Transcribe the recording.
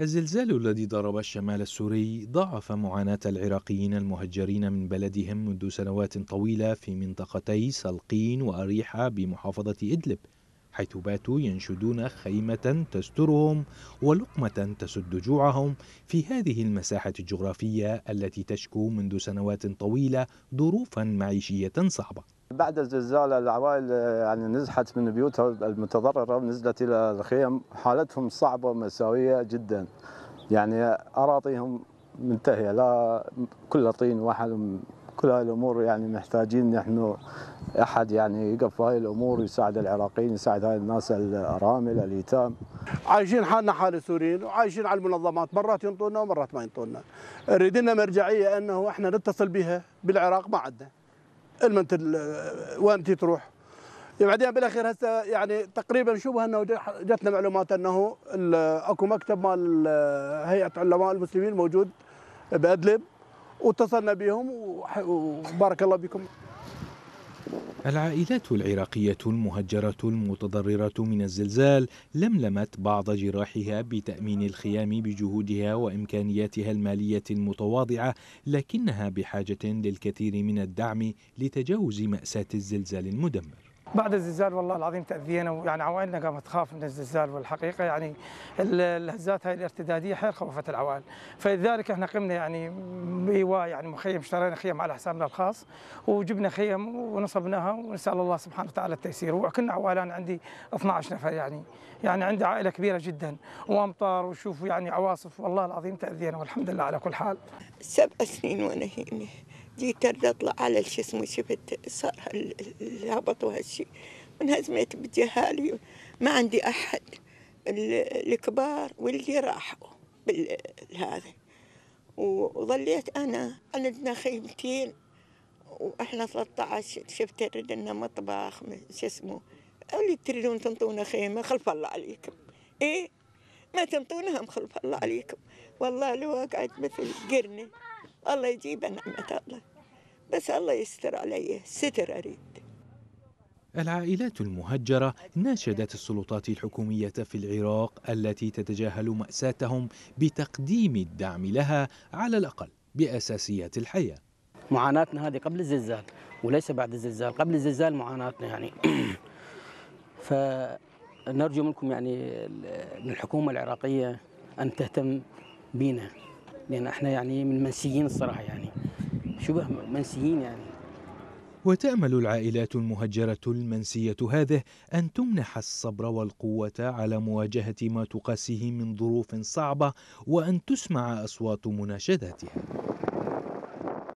الزلزال الذي ضرب الشمال السوري ضاعف معاناة العراقيين المهجرين من بلدهم منذ سنوات طويلة في منطقتي سلقين وأريحة بمحافظة إدلب حيث باتوا ينشدون خيمة تسترهم ولقمة تسد جوعهم في هذه المساحة الجغرافية التي تشكو منذ سنوات طويلة ظروفا معيشية صعبة بعد الزلزال العوائل آه، يعني نزحت من بيوتها المتضررة ونزلت إلى الخيم حالتهم صعبة ومأساوية جدا يعني أراضيهم منتهية لا كل طين وحل كل هاي الأمور يعني محتاجين نحن أحد يعني يقف هاي الأمور يساعد العراقيين يساعد هاي الناس الأرامل اليتام عايشين حالنا حال السوريين وعايشين على المنظمات مرات ينطونا ومرات ما ينطونا لنا مرجعية أنه إحنا نتصل بها بالعراق ما عندنا المنت وامتي تروح بعدين بالاخير هسه يعني تقريبا شبه انه جاتنا معلومات انه اكو مكتب مال هيئه علماء المسلمين موجود بادلب واتصلنا بهم وبارك الله بكم العائلات العراقية المهجرة المتضررة من الزلزال لملمت بعض جراحها بتأمين الخيام بجهودها وإمكانياتها المالية المتواضعة لكنها بحاجة للكثير من الدعم لتجاوز مأساة الزلزال المدمر بعد الزلزال والله العظيم تاذينا ويعني عوائلنا قامت تخاف من الزلزال والحقيقه يعني الهزات هاي الارتداديه حيل خوفت العوائل فلذلك احنا قمنا يعني بايواء يعني مخيم اشترينا خيم على حسابنا الخاص وجبنا خيم ونصبناها ونسال الله سبحانه وتعالى التيسير وكنا عوائل انا عندي 12 نفر يعني يعني عندي عائله كبيره جدا وامطار وشوفوا يعني عواصف والله العظيم تاذينا والحمد لله على كل حال سبع سنين وانا هنا جيت ارد اطلع على شو اسمه شفت صار الهبط وهالشي انهزمت بجهالي ما عندي احد الكبار واللي راحوا بالهذا وظليت انا عندنا خيمتين واحنا 13 شفت ترد لنا مطبخ شو اسمه اللي تريدون تنطونا خيمه خلف الله عليكم ايه ما تنطونها خلف الله عليكم والله لو اقعد مثل قرني الله يجيب نعمة الله بس الله يستر علي ستر أريد العائلات المهجرة ناشدت السلطات الحكومية في العراق التي تتجاهل مأساتهم بتقديم الدعم لها على الأقل بأساسيات الحياة معاناتنا هذه قبل الزلزال وليس بعد الزلزال قبل الزلزال معاناتنا يعني فنرجو منكم يعني من الحكومة العراقية أن تهتم بينا لأن احنا يعني من منسيين الصراحة يعني شبه منسيين يعني وتأمل العائلات المهجرة المنسية هذه أن تمنح الصبر والقوة على مواجهة ما تقاسيه من ظروف صعبة وأن تسمع أصوات مناشداتها